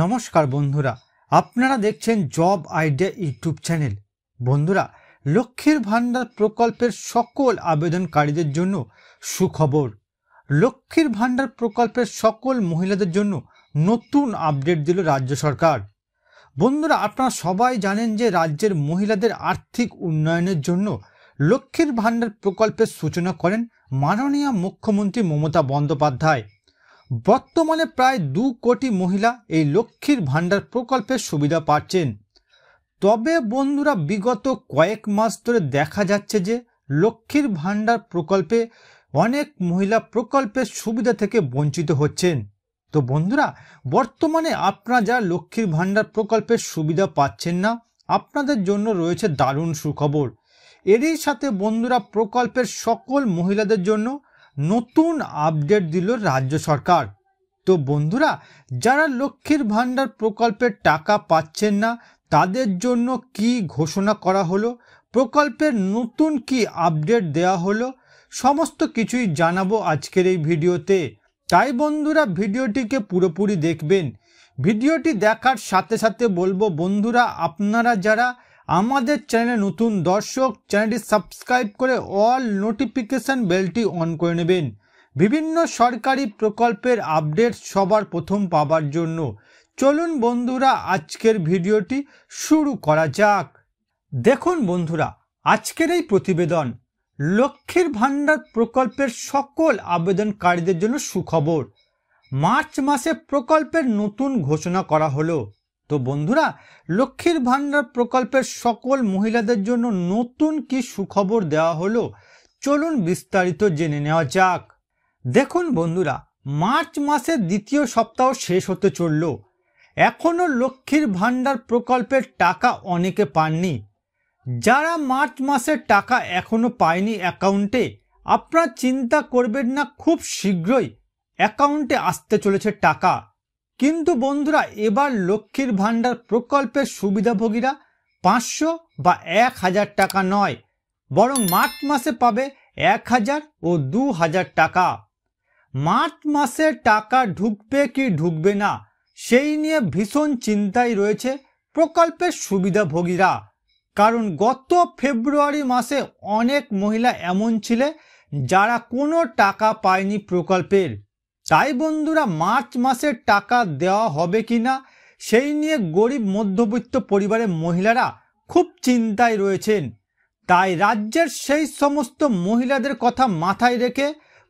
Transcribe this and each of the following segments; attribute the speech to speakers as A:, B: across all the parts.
A: নমস্কার বন্ধুরা আপনারা দেখছেন জব আইডিয়া ইউটিউব চ্যানেল বন্ধুরা লক্ষ্মীর ভাণ্ডার প্রকল্পের সকল আবেদনকারীদের জন্য সুখবর লক্ষ্মীর ভাণ্ডার প্রকল্পের সকল মহিলাদের জন্য নতুন আপডেট দিল রাজ্য সরকার বন্ধুরা আপনারা সবাই জানেন যে রাজ্যের মহিলাদের আর্থিক উন্নয়নের জন্য লক্ষ্মীর ভান্ডার প্রকল্পের সূচনা করেন মাননীয় মুখ্যমন্ত্রী মমতা বন্দ্যোপাধ্যায় বর্তমানে প্রায় দু কোটি মহিলা এই লক্ষ্মীর ভাণ্ডার প্রকল্পের সুবিধা পাচ্ছেন তবে বন্ধুরা বিগত কয়েক মাস ধরে দেখা যাচ্ছে যে লক্ষ্মীর ভাণ্ডার প্রকল্পে অনেক মহিলা প্রকল্পের সুবিধা থেকে বঞ্চিত হচ্ছেন তো বন্ধুরা বর্তমানে আপনারা যারা লক্ষ্মীর ভাণ্ডার প্রকল্পের সুবিধা পাচ্ছেন না আপনাদের জন্য রয়েছে দারুণ সুখবর এরই সাথে বন্ধুরা প্রকল্পের সকল মহিলাদের জন্য নতুন আপডেট দিল রাজ্য সরকার তো বন্ধুরা যারা লক্ষ্মীর ভাণ্ডার প্রকল্পের টাকা পাচ্ছেন না তাদের জন্য কি ঘোষণা করা হলো প্রকল্পের নতুন কি আপডেট দেয়া হলো সমস্ত কিছুই জানাবো আজকের এই ভিডিওতে তাই বন্ধুরা ভিডিওটিকে পুরোপুরি দেখবেন ভিডিওটি দেখার সাথে সাথে বলবো বন্ধুরা আপনারা যারা আমাদের চ্যানেলে নতুন দর্শক চ্যানেলটি সাবস্ক্রাইব করে অল নোটিফিকেশান বেলটি অন করে নেবেন বিভিন্ন সরকারি প্রকল্পের আপডেট সবার প্রথম পাবার জন্য চলুন বন্ধুরা আজকের ভিডিওটি শুরু করা যাক দেখুন বন্ধুরা আজকের এই প্রতিবেদন লক্ষ্মীর ভাণ্ডার প্রকল্পের সকল আবেদনকারীদের জন্য সুখবর মার্চ মাসে প্রকল্পের নতুন ঘোষণা করা হলো তো বন্ধুরা লক্ষ্মীর ভান্ডার প্রকল্পের সকল মহিলাদের জন্য নতুন কি সুখবর দেওয়া হলো চলুন বিস্তারিত জেনে নেওয়া যাক দেখুন বন্ধুরা মার্চ মাসের দ্বিতীয় সপ্তাহ শেষ হতে চলল এখনও লক্ষ্মীর ভান্ডার প্রকল্পের টাকা অনেকে পাননি যারা মার্চ মাসের টাকা এখনও পায়নি অ্যাকাউন্টে আপনারা চিন্তা করবেন না খুব শীঘ্রই অ্যাকাউন্টে আসতে চলেছে টাকা কিন্তু বন্ধুরা এবার লক্ষ্মীর ভাণ্ডার প্রকল্পের সুবিধাভোগীরা পাঁচশো বা এক হাজার টাকা নয় বরং মার্চ মাসে পাবে এক হাজার ও দু হাজার টাকা মার্চ মাসে টাকা ঢুকবে কি ঢুকবে না সেই নিয়ে ভীষণ চিন্তায় রয়েছে প্রকল্পের সুবিধাভোগীরা কারণ গত ফেব্রুয়ারি মাসে অনেক মহিলা এমন ছিলে যারা কোনো টাকা পায়নি প্রকল্পের তাই বন্ধুরা মার্চ মাসের টাকা দেওয়া হবে কি না সেই নিয়ে গরিব মধ্যবিত্ত পরিবারের মহিলারা খুব চিন্তায় রয়েছেন তাই রাজ্যের সেই সমস্ত মহিলাদের কথা মাথায় রেখে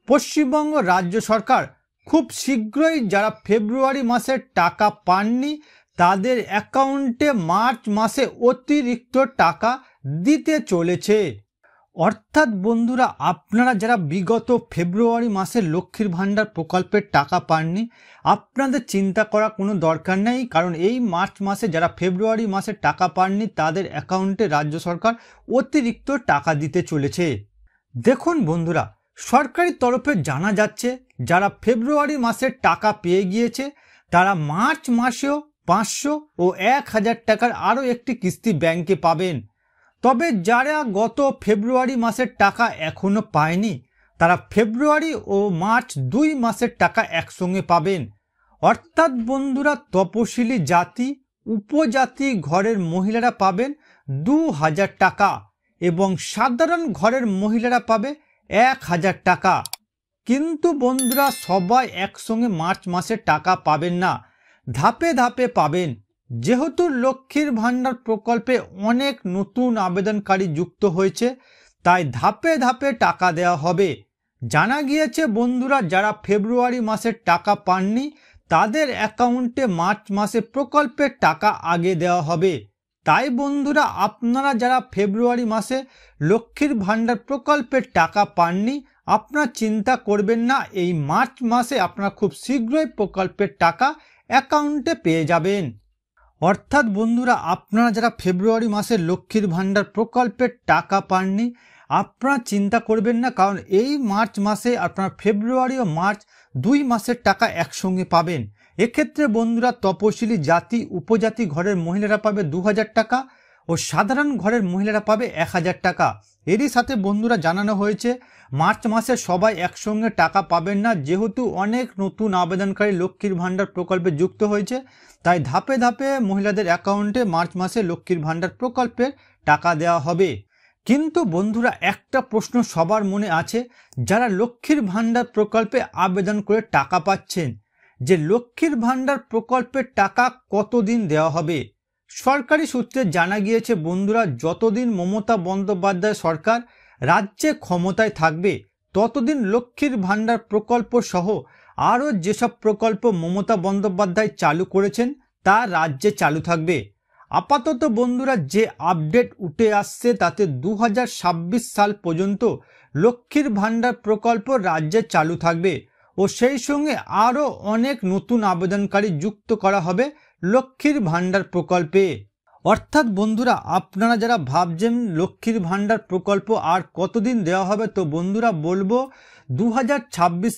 A: পশ্চিমবঙ্গ রাজ্য সরকার খুব শীঘ্রই যারা ফেব্রুয়ারি মাসের টাকা পাননি তাদের অ্যাকাউন্টে মার্চ মাসে অতিরিক্ত টাকা দিতে চলেছে অর্থাৎ বন্ধুরা আপনারা যারা বিগত ফেব্রুয়ারি মাসে লক্ষ্মীর ভাণ্ডার প্রকল্পের টাকা পাননি আপনাদের চিন্তা করা কোনো দরকার নেই কারণ এই মার্চ মাসে যারা ফেব্রুয়ারি মাসে টাকা পাননি তাদের অ্যাকাউন্টে রাজ্য সরকার অতিরিক্ত টাকা দিতে চলেছে দেখুন বন্ধুরা সরকারি তরফে জানা যাচ্ছে যারা ফেব্রুয়ারি মাসে টাকা পেয়ে গিয়েছে তারা মার্চ মাসেও পাঁচশো ও এক হাজার টাকার আরও একটি কিস্তি ব্যাংকে পাবেন তবে যারা গত ফেব্রুয়ারি মাসের টাকা এখনও পায়নি তারা ফেব্রুয়ারি ও মার্চ দুই মাসের টাকা একসঙ্গে পাবেন অর্থাৎ বন্ধুরা তপশিলি জাতি উপজাতি ঘরের মহিলারা পাবেন দু হাজার টাকা এবং সাধারণ ঘরের মহিলারা পাবে এক হাজার টাকা কিন্তু বন্ধুরা সবাই একসঙ্গে মার্চ মাসে টাকা পাবেন না ধাপে ধাপে পাবেন যেহেতু লক্ষ্মীর ভাণ্ডার প্রকল্পে অনেক নতুন আবেদনকারী যুক্ত হয়েছে তাই ধাপে ধাপে টাকা দেওয়া হবে জানা গিয়েছে বন্ধুরা যারা ফেব্রুয়ারি মাসের টাকা পাননি তাদের অ্যাকাউন্টে মার্চ মাসে প্রকল্পের টাকা আগে দেওয়া হবে তাই বন্ধুরা আপনারা যারা ফেব্রুয়ারি মাসে লক্ষ্মীর ভাণ্ডার প্রকল্পের টাকা পাননি আপনার চিন্তা করবেন না এই মার্চ মাসে আপনারা খুব শীঘ্রই প্রকল্পের টাকা অ্যাকাউন্টে পেয়ে যাবেন অর্থাৎ বন্ধুরা আপনারা যারা ফেব্রুয়ারি মাসে লক্ষ্মীর ভাণ্ডার প্রকল্পের টাকা পাননি আপনারা চিন্তা করবেন না কারণ এই মার্চ মাসে আপনারা ফেব্রুয়ারি ও মার্চ দুই মাসের টাকা একসঙ্গে পাবেন এক্ষেত্রে বন্ধুরা তপশিলি জাতি উপজাতি ঘরের মহিলারা পাবে দু টাকা ও সাধারণ ঘরের মহিলারা পাবে এক হাজার টাকা এরই সাথে বন্ধুরা জানানো হয়েছে মার্চ মাসে সবাই একসঙ্গে টাকা পাবেন না যেহেতু অনেক নতুন আবেদনকারী লক্ষ্মীর ভাণ্ডার প্রকল্পে যুক্ত হয়েছে তাই ধাপে ধাপে মহিলাদের অ্যাকাউন্টে মার্চ মাসে লক্ষ্মীর ভাণ্ডার প্রকল্পের টাকা দেওয়া হবে কিন্তু বন্ধুরা একটা প্রশ্ন সবার মনে আছে যারা লক্ষ্মীর ভাণ্ডার প্রকল্পে আবেদন করে টাকা পাচ্ছেন যে লক্ষ্মীর ভাণ্ডার প্রকল্পের টাকা কতদিন দেওয়া হবে সরকারি সূত্রে জানা গিয়েছে বন্ধুরা যতদিন মমতা বন্দ্যোপাধ্যায় সরকার রাজ্যে ক্ষমতায় থাকবে ততদিন লক্ষ্মীর ভাণ্ডার প্রকল্প সহ আরও যেসব প্রকল্প মমতা বন্দ্যোপাধ্যায় চালু করেছেন তা রাজ্যে চালু থাকবে আপাতত বন্ধুরা যে আপডেট উঠে আসছে তাতে দু সাল পর্যন্ত লক্ষ্মীর ভাণ্ডার প্রকল্প রাজ্যে চালু থাকবে ও সেই সঙ্গে আরও অনেক নতুন আবেদনকারী যুক্ত করা হবে লক্ষ্মীর ভাণ্ডার প্রকল্পে অর্থাৎ বন্ধুরা আপনারা যারা ভাবছেন লক্ষ্মীর ভাণ্ডার প্রকল্প আর কতদিন দেওয়া হবে তো বন্ধুরা বলবো দু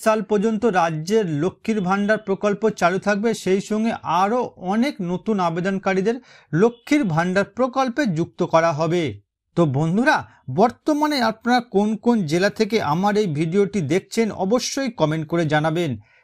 A: সাল পর্যন্ত রাজ্যের লক্ষ্মীর ভাণ্ডার প্রকল্প চালু থাকবে সেই সঙ্গে আরও অনেক নতুন আবেদনকারীদের লক্ষ্মীর ভাণ্ডার প্রকল্পে যুক্ত করা হবে তো বন্ধুরা বর্তমানে আপনারা কোন কোন জেলা থেকে আমার এই ভিডিওটি দেখছেন অবশ্যই কমেন্ট করে জানাবেন